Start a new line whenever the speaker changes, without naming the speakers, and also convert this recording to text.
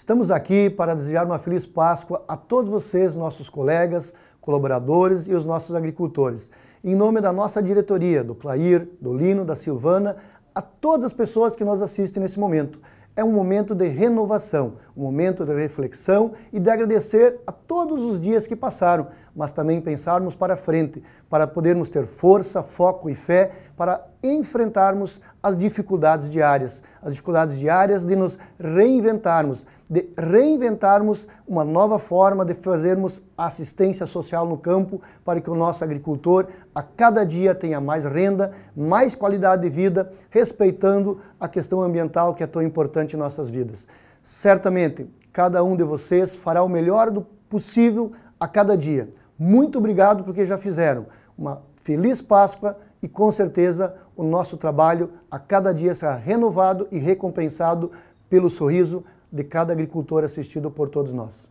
Estamos aqui para desejar uma feliz Páscoa a todos vocês, nossos colegas, colaboradores e os nossos agricultores. Em nome da nossa diretoria, do Clair, do Lino, da Silvana, a todas as pessoas que nos assistem nesse momento é um momento de renovação, um momento de reflexão e de agradecer a todos os dias que passaram, mas também pensarmos para frente, para podermos ter força, foco e fé para enfrentarmos as dificuldades diárias, as dificuldades diárias de nos reinventarmos, de reinventarmos uma nova forma de fazermos assistência social no campo para que o nosso agricultor a cada dia tenha mais renda, mais qualidade de vida, respeitando a questão ambiental que é tão importante importante em nossas vidas. Certamente, cada um de vocês fará o melhor do possível a cada dia. Muito obrigado porque já fizeram. Uma feliz Páscoa e com certeza o nosso trabalho a cada dia será renovado e recompensado pelo sorriso de cada agricultor assistido por todos nós.